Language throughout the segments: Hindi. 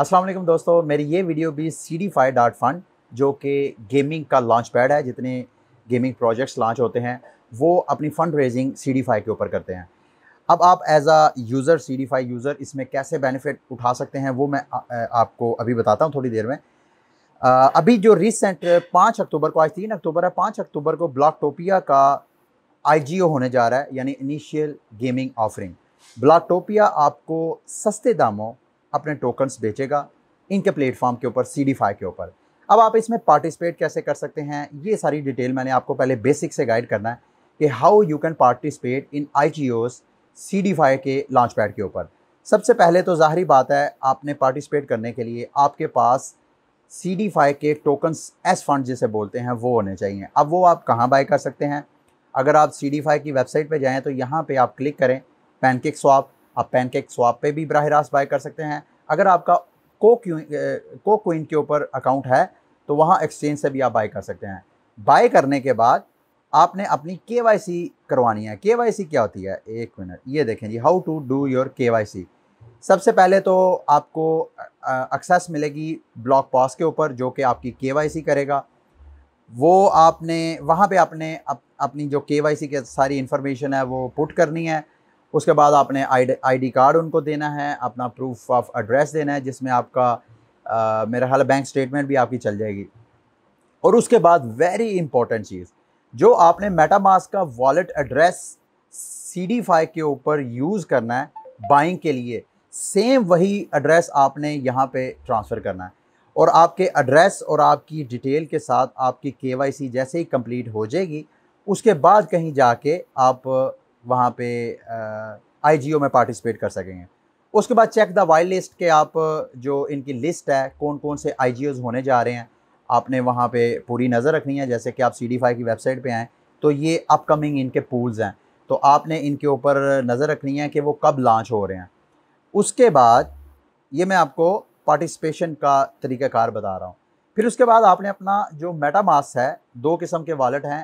अस्सलाम वालेकुम दोस्तों मेरी ये वीडियो भी C D five dot fund जो कि गेमिंग का लॉन्च पैड है जितने गेमिंग प्रोजेक्ट्स लॉन्च होते हैं वो अपनी fund raising C D five के ऊपर करते हैं अब आप as a user C D five user इसमें कैसे बेनिफिट उठा सकते हैं वो मैं आ, आ, आपको अभी बताता हूँ थोड़ी देर में आ, अभी जो रिसेंट पाँच अक्टूबर को आज तीन अक्टूबर है पाँच अक्टूबर को ब्लॉक टोपिया का आई जी ओ होने जा रहा है यानी initial gaming offering Blocktopia आपको सस्ते दामों अपने टोकन्स बेचेगा इनके प्लेटफॉर्म के ऊपर सी के ऊपर अब आप इसमें पार्टिसिपेट कैसे कर सकते हैं ये सारी डिटेल मैंने आपको पहले बेसिक से गाइड करना है कि how you can participate in I G Os C D के लॉन्च पैड के ऊपर सबसे पहले तो ज़ाहरी बात है आपने पार्टिसिपेट करने के लिए आपके पास सी डी के टोकन्स एस फंड जिसे बोलते हैं वो होने चाहिए अब वो आप कहाँ बाय कर सकते हैं अगर आप सी डी की वेबसाइट पर जाएँ तो यहाँ पर आप क्लिक करें पैनकेक स्वाप आप पैनकेक स्वाप पे भी बरह रास्त बाय कर सकते हैं अगर आपका को को के ऊपर अकाउंट है तो वहाँ एक्सचेंज से भी आप बाई कर सकते हैं बाय करने के बाद आपने अपनी के वाई सी करवानी है के वाई सी क्या होती है एक मिनट ये देखें जी how to do your K Y C सबसे पहले तो आपको एक्सेस मिलेगी ब्लॉक पास के ऊपर जो कि आपकी के वाई सी करेगा वो आपने वहाँ पे आपने अप, अपनी जो के वाई सी सारी इन्फॉर्मेशन है वो पुट करनी है उसके बाद आपने आईडी कार्ड उनको देना है अपना प्रूफ ऑफ एड्रेस देना है जिसमें आपका आ, मेरा हाल बैंक स्टेटमेंट भी आपकी चल जाएगी और उसके बाद वेरी इंपॉर्टेंट चीज़ जो आपने मेटामास का wallet address C D five के ऊपर यूज़ करना है बाइंग के लिए सेम वही एड्रेस आपने यहाँ पे ट्रांसफ़र करना है और आपके एड्रेस और आपकी डिटेल के साथ आपकी के वाई सी जैसे ही कंप्लीट हो जाएगी उसके बाद कहीं जाके आप वहाँ पे आई में पार्टिसिपेट कर सकेंगे उसके बाद चेक द वाइल लिस्ट के आप जो इनकी लिस्ट है कौन कौन से आई होने जा रहे हैं आपने वहाँ पे पूरी नज़र रखनी है जैसे कि आप सी की वेबसाइट पे आएँ तो ये अपकमिंग इनके पूल्स हैं तो आपने इनके ऊपर नज़र रखनी है कि वो कब लॉन्च हो रहे हैं उसके बाद ये मैं आपको पार्टिसिपेशन का तरीक़ाकार बता रहा हूँ फिर उसके बाद आपने अपना जो मेटामास है दो किस्म के वॉलेट हैं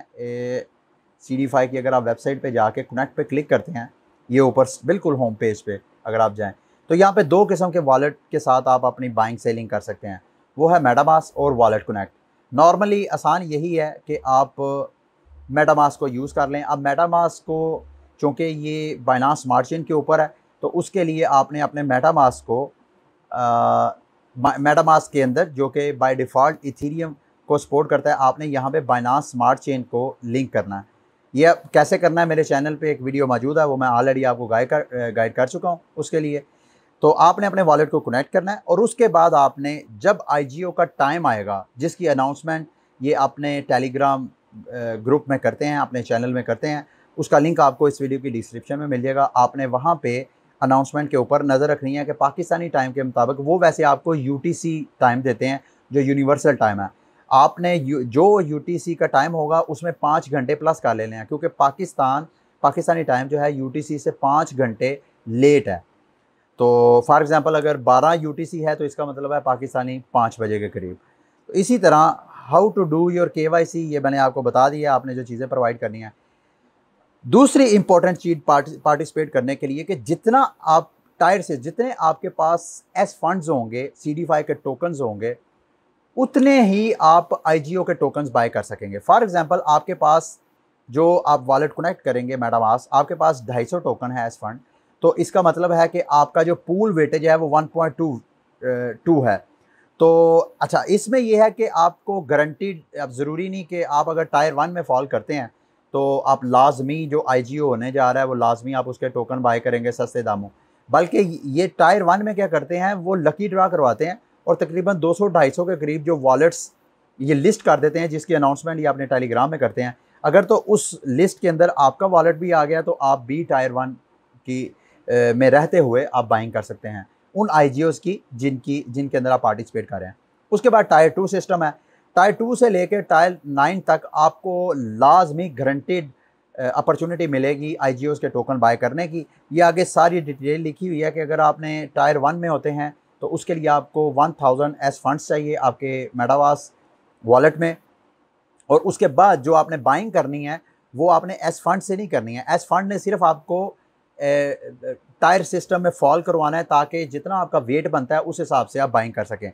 सी डी फाई की अगर आप वेबसाइट पे जाके कनेक्ट पे क्लिक करते हैं ये ऊपर बिल्कुल होम पेज पे अगर आप जाएँ तो यहाँ पे दो किस्म के वॉलेट के साथ आप अपनी बाइंग सेलिंग कर सकते हैं वो है मेटामास और वॉलेट कनेक्ट नॉर्मली आसान यही है कि आप मेटामास को यूज़ कर लें अब मेटामास को चूँकि ये बाइनास मार्जिन के ऊपर है तो उसके लिए आपने अपने मेटामास को मेटामास के अंदर जो कि बाय डिफ़ॉल्ट इथीरियम को सपोर्ट करता है आपने यहाँ पे बाइनास स्मार्ट चेन को लिंक करना है ये कैसे करना है मेरे चैनल पे एक वीडियो मौजूद है वो मैं ऑलरेडी आपको गाइड कर गाइड कर चुका हूँ उसके लिए तो आपने अपने वॉलेट को कनेक्ट करना है और उसके बाद आपने जब आई का टाइम आएगा जिसकी अनाउंसमेंट ये अपने टेलीग्राम ग्रुप में करते हैं अपने चैनल में करते हैं उसका लिंक आपको इस वीडियो की डिस्क्रिप्शन में मिल जाएगा आपने वहाँ पर अनाउंसमेंट के ऊपर नज़र रखनी है कि पाकिस्तानी टाइम के मुताबिक वो वैसे आपको यू टाइम देते हैं जो यूनिवर्सल टाइम है आपने यू, जो यू का टाइम होगा उसमें पाँच घंटे प्लस का ले लें क्योंकि पाकिस्तान पाकिस्तानी टाइम जो है यू से पाँच घंटे लेट है तो फॉर एग्ज़ाम्पल अगर 12 यू है तो इसका मतलब है पाकिस्तानी पाँच बजे के करीब तो इसी तरह how to do your K Y C ये मैंने आपको बता दिया आपने जो चीज़ें प्रोवाइड करनी है दूसरी इंपॉर्टेंट चीज़ पार्टिसिपेट करने के लिए कि जितना आप टायर से जितने आपके पास एस फंड्स होंगे सी डी फाई के टोकन्स होंगे उतने ही आप आई के टोकन्स बाय कर सकेंगे फॉर एग्जाम्पल आपके पास जो आप वॉलेट कनेक्ट करेंगे मैडम आस आपके पास 250 टोकन है एस फंड तो इसका मतलब है कि आपका जो पूल वेटेज है वो 1.2 है तो अच्छा इसमें यह है कि आपको गारंटी अब ज़रूरी नहीं कि आप अगर टायर वन में फॉल करते हैं तो आप लाजमी जो आई होने जा रहा है वो लाजमी आप उसके टोकन बाय करेंगे सस्ते दामों बल्कि ये टायर वन में क्या करते हैं वो लकी ड्रा करवाते हैं और तकरीबन 200-250 के करीब जो वॉलेट्स ये लिस्ट कर देते हैं जिसकी अनाउंसमेंट ये अपने टेलीग्राम में करते हैं अगर तो उस लिस्ट के अंदर आपका वॉलेट भी आ गया तो आप बी टायर वन की ए, में रहते हुए आप बाइंग कर सकते हैं उन आई की जिनकी जिनके अंदर आप पार्टिसिपेट कर रहे हैं उसके बाद टायर टू सिस्टम है टायर टू से लेकर टायर नाइन तक आपको लाजमी ग्रंटेड अपॉर्चुनिटी मिलेगी आई के टोकन बाय करने की ये आगे सारी डिटेल लिखी हुई है कि अगर आपने टायर वन में होते हैं तो उसके लिए आपको वन थाउजेंड एस फंड्स चाहिए आपके मेडावास वॉलेट में और उसके बाद जो आपने बाइंग करनी है वो आपने एस फंड से नहीं करनी है एस फंड ने सिर्फ आपको ए, टायर सिस्टम में फॉल करवाना है ताकि जितना आपका वेट बनता है उस हिसाब से आप बाइंग कर सकें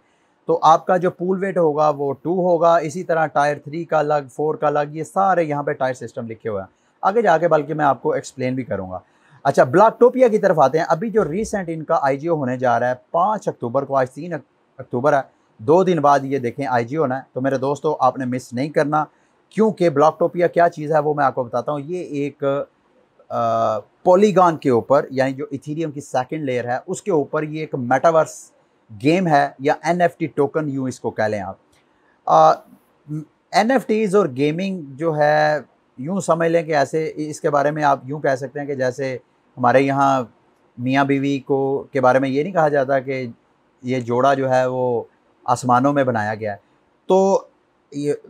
तो आपका जो पूल वेट होगा वो टू होगा इसी तरह टायर थ्री का अलग फोर का अलग ये सारे यहाँ पे टायर सिस्टम लिखे हुए हैं आगे जाके बल्कि मैं आपको एक्सप्लेन भी करूँगा अच्छा ब्लॉक टोपिया की तरफ आते हैं अभी जो रिसेंट इनका आई होने जा रहा है पाँच अक्टूबर को आज तीन अक्टूबर है दो दिन बाद ये देखें जी होना है तो मेरे दोस्तों आपने मिस नहीं करना क्योंकि टोपिया क्या चीज़ है वो मैं आपको बताता हूँ ये एक पॉलीगॉन के ऊपर यानी जो इथीरियम की सेकंड लेयर है उसके ऊपर ये एक मेटावर्स गेम है या एन टोकन यूँ इसको कह लें आप एन और गेमिंग जो है यूँ समझ लें कि ऐसे इसके बारे में आप यूँ कह सकते हैं कि जैसे हमारे यहाँ मियाँ बीवी को के बारे में ये नहीं कहा जाता कि ये जोड़ा जो है वो आसमानों में बनाया गया है तो ये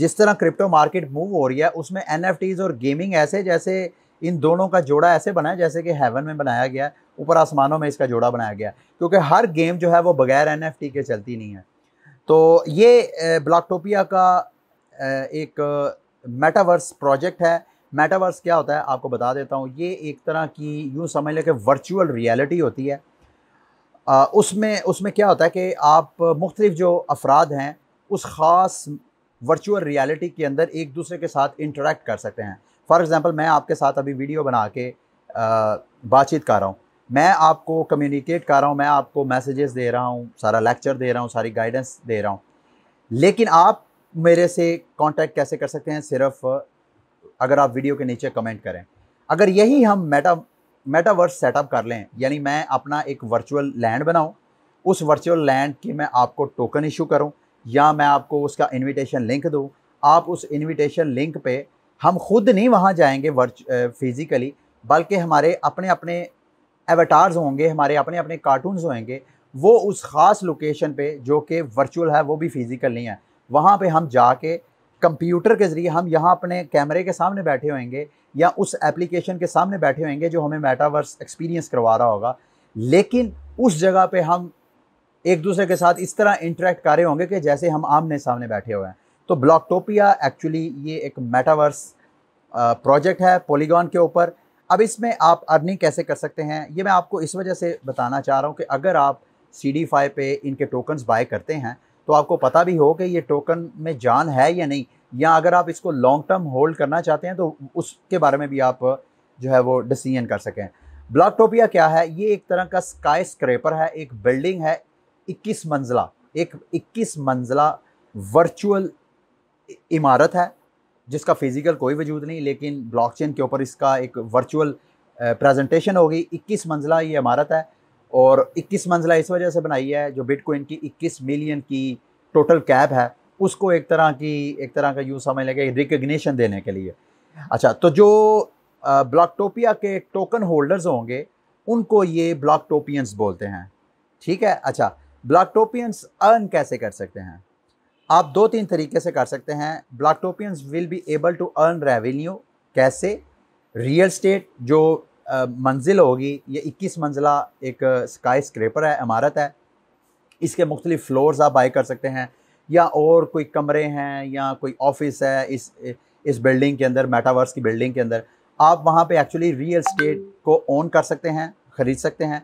जिस तरह क्रिप्टो मार्केट मूव हो रही है उसमें एन और गेमिंग ऐसे जैसे इन दोनों का जोड़ा ऐसे बना है जैसे कि हेवन में बनाया गया है ऊपर आसमानों में इसका जोड़ा बनाया गया है क्योंकि हर गेम जो है वो बगैर एन के चलती नहीं है तो ये ब्लॉकटोपिया का एक मेटावर्स प्रोजेक्ट है मेटावर्स क्या होता है आपको बता देता हूँ ये एक तरह की यूँ समझ लें कि वर्चुअल रियलिटी होती है उसमें उसमें क्या होता है कि आप मुख्तलिफ जो अफराद हैं उस ख़ास वर्चुअल रियलिटी के अंदर एक दूसरे के साथ इंटरेक्ट कर सकते हैं फॉर एग्ज़ाम्पल मैं आपके साथ अभी वीडियो बना के बातचीत कर रहा हूँ मैं आपको कम्युनिकेट कर रहा हूँ मैं आपको मैसेजेस दे रहा हूँ सारा लेक्चर दे रहा हूँ सारी गाइडेंस दे रहा हूँ लेकिन आप मेरे से कांटेक्ट कैसे कर सकते हैं सिर्फ अगर आप वीडियो के नीचे कमेंट करें अगर यही हम मेटा मेटावर्स सेटअप कर लें यानी मैं अपना एक वर्चुअल लैंड बनाऊं उस वर्चुअल लैंड की मैं आपको टोकन इशू करूं या मैं आपको उसका इनविटेशन लिंक दूं आप उस इनविटेशन लिंक पे हम खुद नहीं वहाँ जाएंगे वर्च फिज़िकली बल्कि हमारे अपने अपने एवटार्स होंगे हमारे अपने अपने कार्टूनस होंगे वो उस ख़ास लोकेशन पर जो कि वर्चुअल है वो भी फिज़िकल नहीं है वहाँ पर हम जाके कंप्यूटर के ज़रिए हम यहाँ अपने कैमरे के सामने बैठे होंगे या उस एप्लीकेशन के सामने बैठे होंगे जो हमें मेटावर्स एक्सपीरियंस करवा रहा होगा लेकिन उस जगह पे हम एक दूसरे के साथ इस तरह इंटरेक्ट कर रहे होंगे कि जैसे हम आमने सामने बैठे हुए हैं तो ब्लॉकटोपिया एक्चुअली ये एक मेटावर्स प्रोजेक्ट है पोलीगॉन के ऊपर अब इसमें आप अर्निंग कैसे कर सकते हैं ये मैं आपको इस वजह से बताना चाह रहा हूँ कि अगर आप सी डी फाइव पे इनके टोकन्स बाय करते हैं तो आपको पता भी हो कि ये टोकन में जान है या नहीं या अगर आप इसको लॉन्ग टर्म होल्ड करना चाहते हैं तो उसके बारे में भी आप जो है वो डिसीजन कर सकें ब्लॉक टोपिया क्या है ये एक तरह का स्काई स्क्रेपर है एक बिल्डिंग है 21 मंजिला एक 21 मंजिला वर्चुअल इमारत है जिसका फिज़िकल कोई वजूद नहीं लेकिन ब्लॉकचेन के ऊपर इसका एक वर्चुअल प्रेजेंटेशन होगी 21 मंजिला ये इमारत है और 21 मंजिला इस वजह से बनाई है जो बिटकॉइन की 21 मिलियन की टोटल कैप है उसको एक तरह की एक तरह का यूँ समझ लगे रिकग्निशन देने के लिए अच्छा तो जो ब्लॉकटोपिया के टोकन होल्डर्स होंगे उनको ये ब्लॉकटोपियंस बोलते हैं ठीक है अच्छा ब्लॉकटोपियंस अर्न कैसे कर सकते हैं आप दो तीन तरीके से कर सकते हैं Blocktopians will be able to earn revenue कैसे रियल स्टेट जो मंजिल होगी ये 21 मंजिला एक स्काई स्क्रेपर है इमारत है इसके मुख्तलि फ्लोर्स आप बाई कर सकते हैं या और कोई कमरे हैं या कोई ऑफिस है इस इस बिल्डिंग के अंदर मेटावर्स की बिल्डिंग के अंदर आप वहाँ पे एक्चुअली रियल स्टेट को ओन कर सकते हैं ख़रीद सकते हैं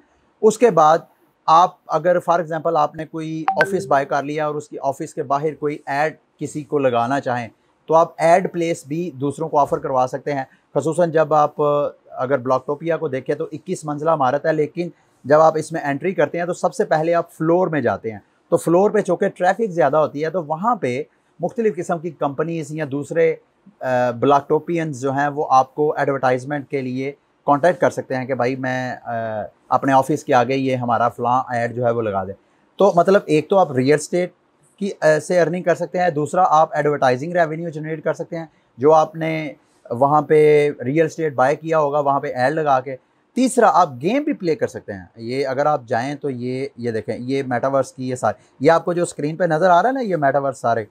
उसके बाद आप अगर फॉर एग्ज़ाम्पल आपने कोई ऑफ़िस बाय कर लिया और उसकी ऑफ़िस के बाहर कोई ऐड किसी को लगाना चाहें तो आप एड प्लेस भी दूसरों को ऑफ़र करवा सकते हैं खसूस जब आप अगर ब्लॉकटोपिया को देखें तो 21 मंजिला इमारत है लेकिन जब आप इसमें एंट्री करते हैं तो सबसे पहले आप फ्लोर में जाते हैं तो फ्लोर पे चूँकि ट्रैफिक ज़्यादा होती है तो वहाँ पर मुख्तलिफ़ किस्म की कंपनीज़ या दूसरे ब्लॉकटोपियंस जो हैं वो आपको एडवर्टाइजमेंट के लिए कॉन्टैक्ट कर सकते हैं कि भाई मैं आ, अपने ऑफिस के आगे ये हमारा फ्लॉ एड जो है वो लगा दें तो मतलब एक तो आप रियल स्टेट की से अर्निंग कर सकते हैं दूसरा आप एडवर्टाइजिंग रेवेन्यू जनरेट कर सकते हैं जो आपने वहाँ पे रियल इस्टेट बाय किया होगा वहाँ पे एड लगा के तीसरा आप गेम भी प्ले कर सकते हैं ये अगर आप जाएँ तो ये ये देखें ये मेटावर्स की ये सारे ये आपको जो स्क्रीन पे नज़र आ रहा है ना ये मेटावर्स सारे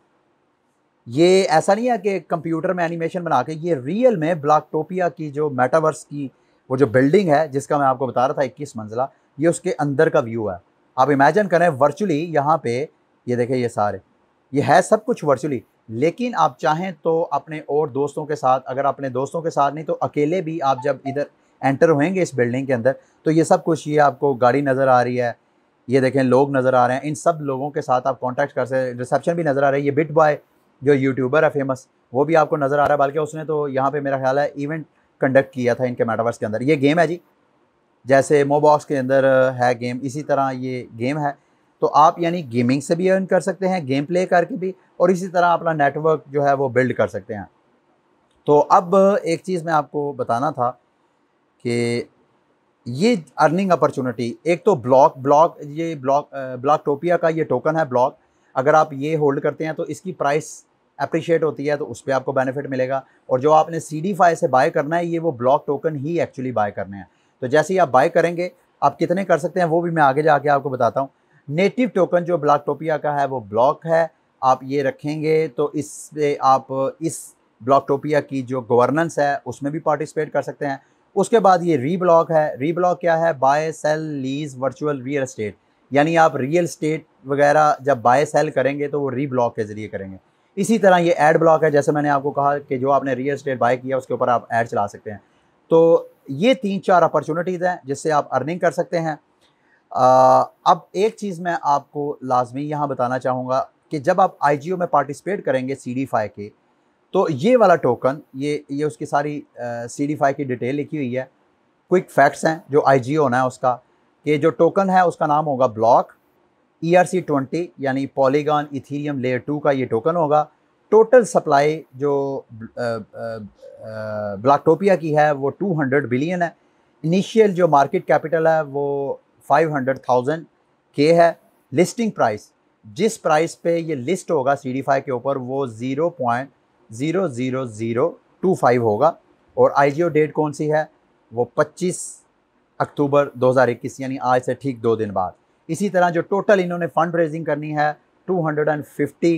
ये ऐसा नहीं है कि कंप्यूटर में एनिमेशन बना के ये रियल में टोपिया की जो मेटावर्स की वो जो बिल्डिंग है जिसका मैं आपको बता रहा था इक्कीस मंजिला ये उसके अंदर का व्यू है आप इमेजिन करें वर्चुअली यहाँ पे ये देखें ये सारे ये है सब कुछ वर्चुअली लेकिन आप चाहें तो अपने और दोस्तों के साथ अगर अपने दोस्तों के साथ नहीं तो अकेले भी आप जब इधर एंटर होएंगे इस बिल्डिंग के अंदर तो ये सब कुछ ये आपको गाड़ी नज़र आ रही है ये देखें लोग नज़र आ रहे हैं इन सब लोगों के साथ आप कॉन्टैक्ट कर सकते रिसेप्शन भी नज़र आ रही है ये बिट बॉय जो यूट्यूबर है फेमस वो भी आपको नज़र आ रहा है बल्कि उसने तो यहाँ पर मेरा ख्याल है इवेंट कंडक्ट किया था इनके मेटावर्स के अंदर ये गेम है जी जैसे मोबॉक्स के अंदर है गेम इसी तरह ये गेम है तो आप यानी गेमिंग से भी अर्न कर सकते हैं गेम प्ले करके भी और इसी तरह अपना नेटवर्क जो है वो बिल्ड कर सकते हैं तो अब एक चीज़ मैं आपको बताना था कि ये अर्निंग अपॉर्चुनिटी एक तो ब्लॉक ब्लॉक ये ब्लॉक ब्लॉक टोपिया का ये टोकन है ब्लॉक अगर आप ये होल्ड करते हैं तो इसकी प्राइस अप्रिशिएट होती है तो उस पर आपको बेनिफिट मिलेगा और जो आपने सी डी फाई से बाय करना है ये वो ब्लॉक टोकन ही एक्चुअली बाय करने हैं तो जैसे ही आप बाय करेंगे आप कितने कर सकते हैं वो भी मैं आगे जाके आपको बताता हूँ नेटिव टोकन जो ब्लॉक टोपिया का है वो ब्लॉक है आप ये रखेंगे तो इससे आप इस ब्लॉक टोपिया की जो गवर्नेंस है उसमें भी पार्टिसिपेट कर सकते हैं उसके बाद ये री ब्लॉक है री ब्लॉक क्या है buy sell lease virtual real estate यानी आप रियल इस्टेट वगैरह जब बाय सेल करेंगे तो वो री ब्लॉक के ज़रिए करेंगे इसी तरह ये एड ब्लॉक है जैसे मैंने आपको कहा कि जो आपने रियल इस्टेट बाय किया उसके ऊपर आप एड चला सकते हैं तो ये तीन चार अपॉर्चुनिटीज़ हैं जिससे आप अर्निंग कर सकते हैं अब एक चीज़ मैं आपको लाजमी यहाँ बताना चाहूँगा कि जब आप आई में पार्टिसिपेट करेंगे सी डी फाई के तो ये वाला टोकन ये ये उसकी सारी सी डी फाई की डिटेल लिखी हुई है क्विक फैक्ट्स हैं जो आई होना है उसका कि जो टोकन है उसका नाम होगा block E R C twenty यानी पॉलीगॉन इथीरियम लेयर टू का ये टोकन होगा टोटल सप्लाई जो ब्लाकटोपिया की है वो 200 बिलियन है इनिशियल जो मार्केट कैपिटल है वो फाइव हंड्रेड थाउजेंड के है लिस्टिंग प्राइस जिस प्राइस पे ये लिस्ट होगा सी डी फाइव के ऊपर वो zero point zero zero zero two five होगा और आई जी ओ डेट कौन सी है वो पच्चीस अक्टूबर दो हज़ार इक्कीस यानी आज से ठीक दो दिन बाद इसी तरह जो टोटल इन्होंने फ़ंड रेजिंग करनी है two hundred and fifty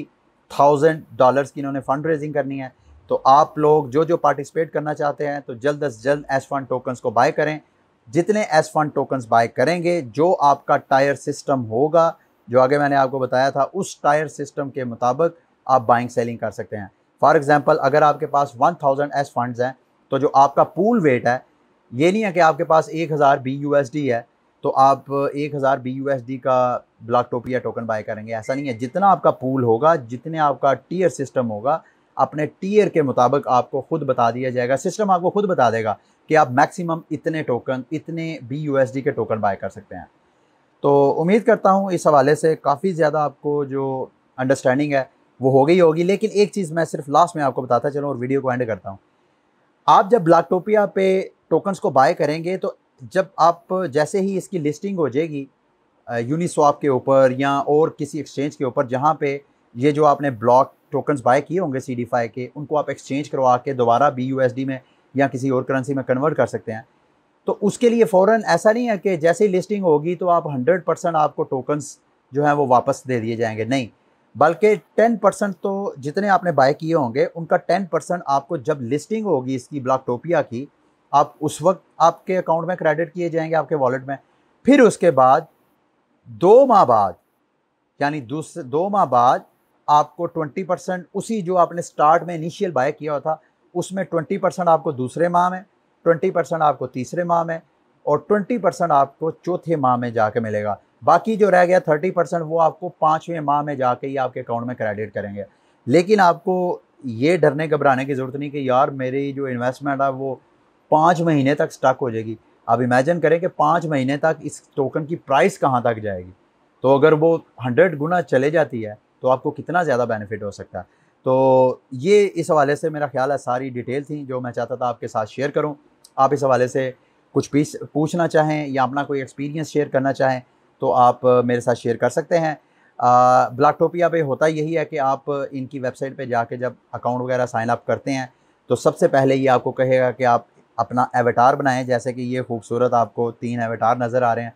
thousand dollars की इन्होंने फ़ंड रेजिंग करनी है तो आप लोग जो जो पार्टिसिपेट करना चाहते हैं तो जल्द अज जल्द एस फंड टोकन्स को बाय करें जितने एस फंड टोकन्स बाय करेंगे जो आपका टायर सिस्टम होगा जो आगे मैंने आपको बताया था उस टायर सिस्टम के मुताबिक आप बाइंग सेलिंग कर सकते हैं फॉर एग्जाम्पल अगर आपके पास वन थाउजेंड एस फंड हैं तो जो आपका पूल वेट है ये नहीं है कि आपके पास एक हज़ार बी यू एस डी है तो आप एक हज़ार बी यू एस डी का ब्लॉक टोपी या टोकन बाय करेंगे ऐसा नहीं है जितना आपका पूल होगा जितने आपका टीयर सिस्टम होगा अपने टीयर के मुताबिक आपको खुद बता दिया जाएगा सिस्टम आपको खुद बता देगा कि आप मैक्सिमम इतने टोकन इतने बी के टोकन बाय कर सकते हैं तो उम्मीद करता हूँ इस हवाले से काफ़ी ज़्यादा आपको जो अंडरस्टैंडिंग है वो हो गई होगी लेकिन एक चीज़ मैं सिर्फ लास्ट में आपको बताता चलूँ और वीडियो को एंड करता हूँ आप जब टोपिया पे टोकन्स को बाय करेंगे तो जब आप जैसे ही इसकी लिस्टिंग हो जाएगी यूनिस्वाप के ऊपर या और किसी एक्सचेंज के ऊपर जहाँ पे ये जो आपने ब्लॉक टोकन्स बाय किए होंगे सी डी फाई के उनको आप एक्सचेंज करवा के दोबारा बी यू एस डी में या किसी और करेंसी में कन्वर्ट कर सकते हैं तो उसके लिए फ़ौर ऐसा नहीं है कि जैसे ही लिस्टिंग होगी तो आप हंड्रेड परसेंट आपको टोकन्स जो हैं वो वापस दे दिए जाएंगे नहीं बल्कि टेन परसेंट तो जितने आपने बाय किए होंगे उनका टेन परसेंट आपको जब लिस्टिंग होगी इसकी टोपिया की आप उस वक्त आपके अकाउंट में क्रेडिट किए जाएंगे आपके वॉलेट में फिर उसके बाद दो माह बाद यानी दूसरे दो माह बाद आपको 20 परसेंट उसी जो आपने स्टार्ट में इनिशियल बाय किया हुआ था उसमें 20 परसेंट आपको दूसरे माह में 20 परसेंट आपको तीसरे माह में और 20 परसेंट आपको चौथे माह में जाके मिलेगा बाकी जो रह गया 30 परसेंट वो आपको पाँचवें माह में जाके ही आपके अकाउंट में क्रेडिट करेंगे लेकिन आपको ये डरने घबराने की ज़रूरत नहीं कि यार मेरी जो इन्वेस्टमेंट है वो पाँच महीने तक स्टक हो जाएगी आप इमेजन करें कि पाँच महीने तक इस टोकन की प्राइस कहाँ तक जाएगी तो अगर वो हंड्रेड गुना चले जाती है तो आपको कितना ज़्यादा बेनिफिट हो सकता है तो ये इस हवाले से मेरा ख्याल है सारी डिटेल थी जो मैं चाहता था आपके साथ शेयर करूँ आप इस हवाले से कुछ पीस पूछना चाहें या अपना कोई एक्सपीरियंस शेयर करना चाहें तो आप मेरे साथ शेयर कर सकते हैं ब्लैक टोपिया पे होता यही है कि आप इनकी वेबसाइट पे जाके जब अकाउंट वगैरह साइन अप करते हैं तो सबसे पहले ये आपको कहेगा कि आप अपना एवटार बनाएं जैसे कि ये खूबसूरत आपको तीन एवटार नज़र आ रहे हैं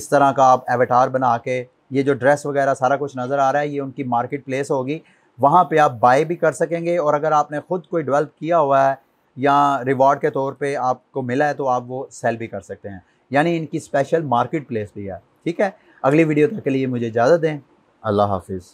इस तरह का आप एवटार बना के ये जो ड्रेस वगैरह सारा कुछ नज़र आ रहा है ये उनकी मार्केट प्लेस होगी वहाँ पे आप बाय भी कर सकेंगे और अगर आपने ख़ुद कोई डेवलप किया हुआ है या रिवॉर्ड के तौर पे आपको मिला है तो आप वो सेल भी कर सकते हैं यानी इनकी स्पेशल मार्केट प्लेस भी है ठीक है अगली वीडियो तक के लिए मुझे इजाज़त दें अल्लाह हाफिज़